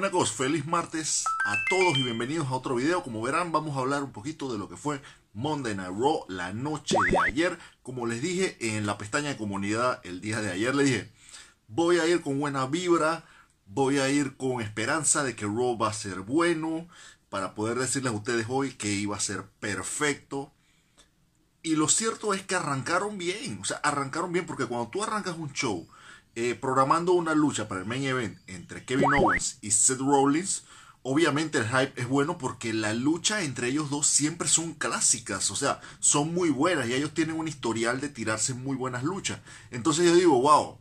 Los cosas, feliz martes a todos y bienvenidos a otro video. Como verán, vamos a hablar un poquito de lo que fue Monday Night Raw la noche de ayer. Como les dije en la pestaña de comunidad el día de ayer, le dije, voy a ir con buena vibra, voy a ir con esperanza de que Raw va a ser bueno, para poder decirles a ustedes hoy que iba a ser perfecto. Y lo cierto es que arrancaron bien, o sea, arrancaron bien porque cuando tú arrancas un show eh, programando una lucha para el main event entre Kevin Owens y Seth Rollins, obviamente el hype es bueno porque la lucha entre ellos dos siempre son clásicas, o sea, son muy buenas y ellos tienen un historial de tirarse muy buenas luchas. Entonces yo digo, wow,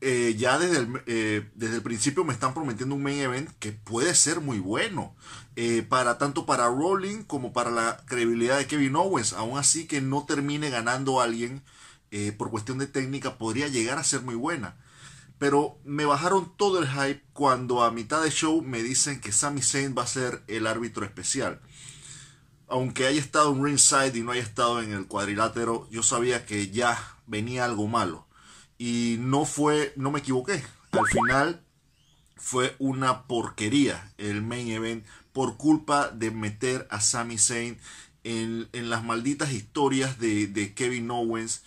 eh, ya eh, desde el, principio me están prometiendo un main event que puede ser muy bueno, eh, para tanto para Rowling como para la credibilidad de Kevin Owens. Aún así que no termine ganando a alguien por cuestión de técnica podría llegar a ser muy buena. Pero me bajaron todo el hype cuando a mitad de show me dicen que Sami Zayn va a ser el árbitro especial. Aunque haya estado en ringside y no haya estado en el cuadrilátero, yo sabía que ya venía algo malo y no fue, no me equivoqué. Al final fue una porquería el main event por culpa de meter a Sami Zayn en, las malditas historias de, Kevin Owens.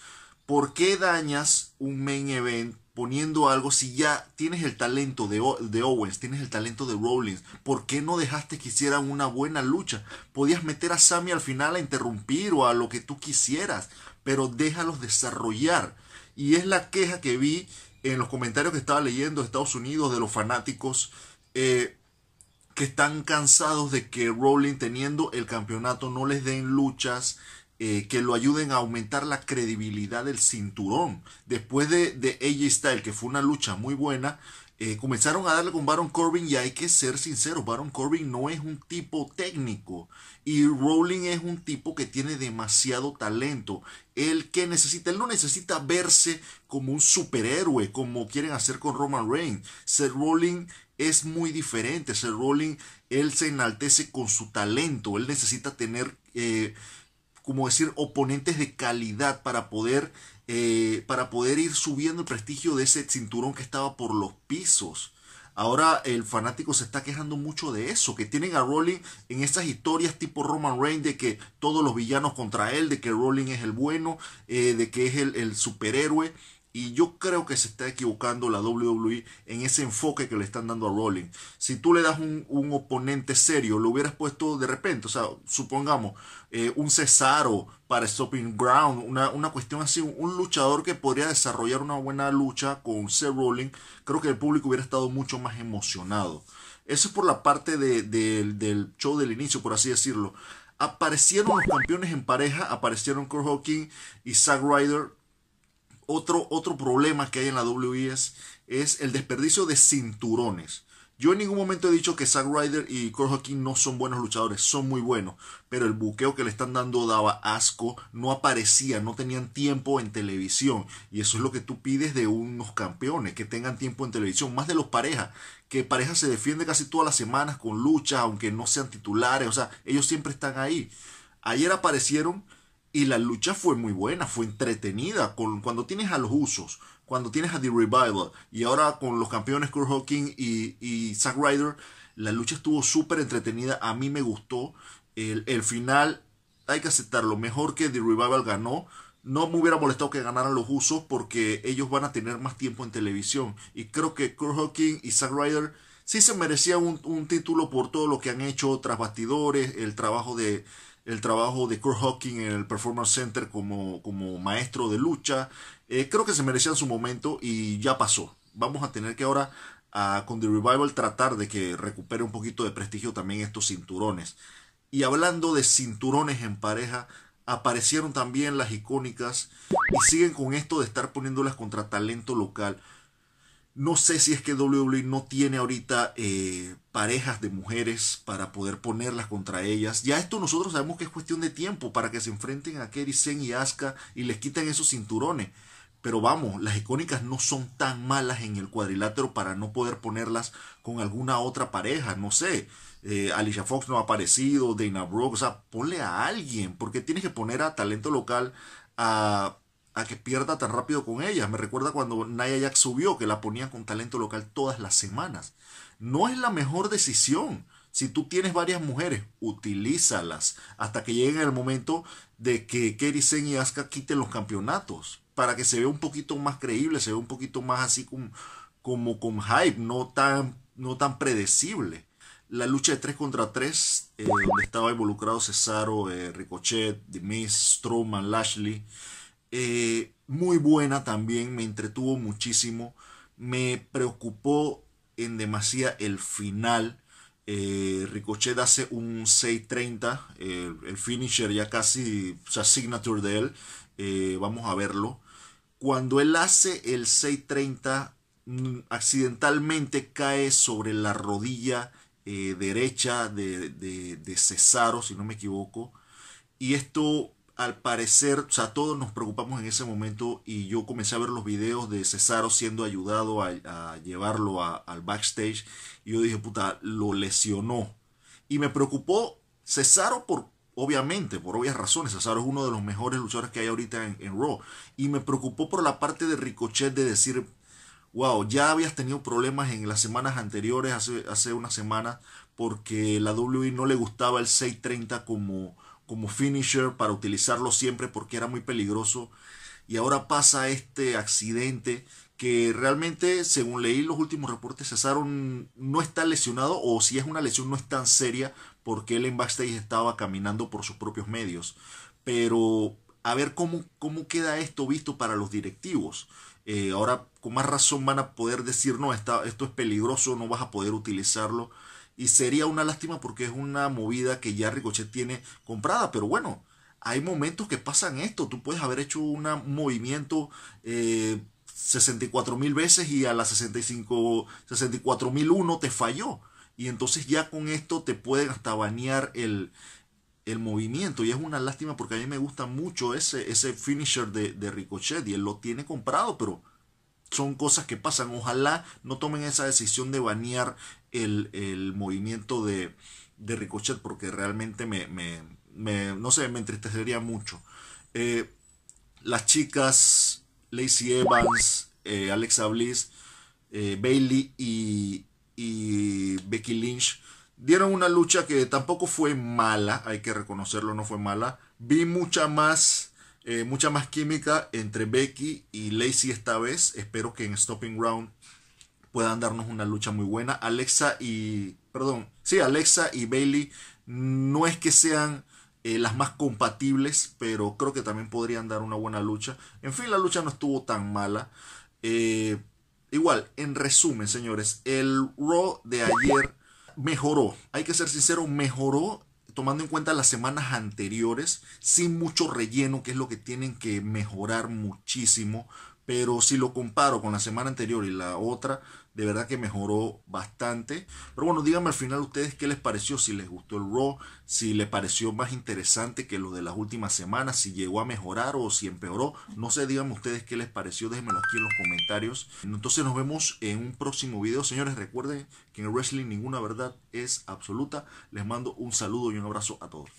¿Por qué dañas un main event poniendo algo si ya tienes el talento de, de Owens, tienes el talento de Rollins? ¿Por qué no dejaste que hiciera una buena lucha? Podías meter a Sammy al final a interrumpir o a lo que tú quisieras, pero déjalos desarrollar y es la queja que vi en los comentarios que estaba leyendo de Estados Unidos de los fanáticos eh, que están cansados de que Rowling teniendo el campeonato no les den luchas. Eh, que lo ayuden a aumentar la credibilidad del cinturón. Después de, de AJ Style, que fue una lucha muy buena, eh, comenzaron a darle con Baron Corbin y hay que ser sincero Baron Corbin no es un tipo técnico y Rowling es un tipo que tiene demasiado talento. Él que necesita, él no necesita verse como un superhéroe como quieren hacer con Roman Reigns. Seth Rowling es muy diferente, Seth Rowling él se enaltece con su talento, él necesita tener eh, como decir, oponentes de calidad para poder, eh, para poder ir subiendo el prestigio de ese cinturón que estaba por los pisos. Ahora el fanático se está quejando mucho de eso, que tienen a Rowling en esas historias tipo Roman Reigns de que todos los villanos contra él, de que Rowling es el bueno, eh, de que es el, el superhéroe. Y yo creo que se está equivocando la WWE en ese enfoque que le están dando a Rowling Si tú le das un, oponente serio, lo hubieras puesto de repente, o sea, supongamos eh, un Cesaro para Stopping Ground, una, una cuestión así, un, luchador que podría desarrollar una buena lucha con Seth Rowling creo que el público hubiera estado mucho más emocionado. Eso es por la parte del show del inicio, por así decirlo. Aparecieron los campeones en pareja, aparecieron Kurt Hawking y Zack Ryder otro, otro problema que hay en la WWE es, el desperdicio de cinturones. Yo en ningún momento he dicho que Zack Ryder y Core King no son buenos luchadores, son muy buenos, pero el buqueo que le están dando daba asco, no aparecía, no tenían tiempo en televisión, y eso es lo que tú pides de unos campeones, que tengan tiempo en televisión, más de los parejas, que parejas se defienden casi todas las semanas con luchas, aunque no sean titulares, o sea, ellos siempre están ahí. Ayer aparecieron y la lucha fue muy buena, fue entretenida. Con, cuando tienes a los usos, cuando tienes a The Revival y ahora con los campeones Kurt Hawking y, y Zack Ryder, la lucha estuvo súper entretenida. A mí me gustó. El, final, hay que aceptarlo. Mejor que The Revival ganó. No me hubiera molestado que ganaran los usos porque ellos van a tener más tiempo en televisión. Y creo que Kurt Hawking y Zack Ryder sí se merecían un, un título por todo lo que han hecho tras bastidores, el trabajo de, el trabajo de Kurt Hawking en el Performance Center como, como maestro de lucha. Eh, creo que se en su momento y ya pasó. Vamos a tener que ahora, con The Revival, tratar de que recupere un poquito de prestigio también estos cinturones. Y hablando de cinturones en pareja, aparecieron también las icónicas y siguen con esto de estar poniéndolas contra talento local. No sé si es que WWE no tiene ahorita eh, parejas de mujeres para poder ponerlas contra ellas. Ya esto nosotros sabemos que es cuestión de tiempo para que se enfrenten a Kerry Sen y Asuka y les quiten esos cinturones. Pero vamos, las icónicas no son tan malas en el cuadrilátero para no poder ponerlas con alguna otra pareja. No sé, eh, Alicia Fox no ha aparecido, Dana Brooke, o sea, ponle a alguien, porque tienes que poner a talento local, a a que pierda tan rápido con ellas. Me recuerda cuando Naya Jack subió, que la ponían con talento local todas las semanas. No es la mejor decisión. Si tú tienes varias mujeres, utilízalas hasta que llegue el momento de que Kerry Sen y Asuka quiten los campeonatos para que se vea un poquito más creíble, se vea un poquito más así como, como con hype, no tan, no tan predecible. La lucha de 3 contra 3, eh, donde estaba involucrado Cesaro, eh, Ricochet, The Miz, Strowman, Lashley. Eh, muy buena también, me entretuvo muchísimo, me preocupó en demasía el final. Eh, Ricochet hace un 6.30, eh, el finisher ya casi, o sea, signature de él, vamos a verlo. Cuando él hace el 6.30, mm, accidentalmente cae sobre la rodilla derecha de, de Cesaro, si no me equivoco, y esto al parecer, o sea, todos nos preocupamos en ese momento y yo comencé a ver los videos de Cesaro siendo ayudado a, llevarlo al backstage y yo dije, puta, lo lesionó. Y me preocupó Cesaro por, obviamente, por obvias razones. Cesaro es uno de los mejores luchadores que hay ahorita en, Raw. Y me preocupó por la parte de Ricochet de decir, wow, ya habías tenido problemas en las semanas anteriores, hace, hace una semana, porque la WWE no le gustaba el 630 como como finisher para utilizarlo siempre porque era muy peligroso. Y ahora pasa este accidente que realmente, según leí los últimos reportes, Cesaro no está lesionado o si es una lesión no es tan seria porque él en backstage estaba caminando por sus propios medios. Pero a ver cómo, cómo queda esto visto para los directivos. Eh, ahora con más razón van a poder decir, no, esto es peligroso, no vas a poder utilizarlo. Y sería una lástima porque es una movida que ya Ricochet tiene comprada. Pero bueno, hay momentos que pasan esto. Tú puedes haber hecho un movimiento eh, veces y a la 65, te falló. Y entonces ya con esto te pueden hasta banear el, el movimiento. Y es una lástima porque a mí me gusta mucho ese, ese finisher de, de Ricochet. Y él lo tiene comprado, pero son cosas que pasan. Ojalá no tomen esa decisión de banear el, movimiento de, de, Ricochet porque realmente me, me, no sé, me entristecería mucho. Eh, las chicas, Lacey Evans, eh, Alexa Bliss, eh, Bailey y, y Becky Lynch dieron una lucha que tampoco fue mala, hay que reconocerlo, no fue mala. Vi mucha más eh, mucha más química entre Becky y Lacey esta vez. Espero que en Stopping Ground puedan darnos una lucha muy buena. Alexa y. Perdón. Sí, Alexa y Bailey no es que sean eh, las más compatibles, pero creo que también podrían dar una buena lucha. En fin, la lucha no estuvo tan mala. Eh, igual, en resumen, señores, el Raw de ayer mejoró. Hay que ser sincero, mejoró tomando en cuenta las semanas anteriores, sin mucho relleno, que es lo que tienen que mejorar muchísimo pero si lo comparo con la semana anterior y la otra, de verdad que mejoró bastante. Pero bueno, díganme al final ustedes qué les pareció, si les gustó el Raw, si les pareció más interesante que lo de las últimas semanas, si llegó a mejorar o si empeoró. No sé, díganme ustedes qué les pareció, déjenmelo aquí en los comentarios. Entonces nos vemos en un próximo video. Señores, recuerden que en el wrestling ninguna verdad es absoluta. Les mando un saludo y un abrazo a todos.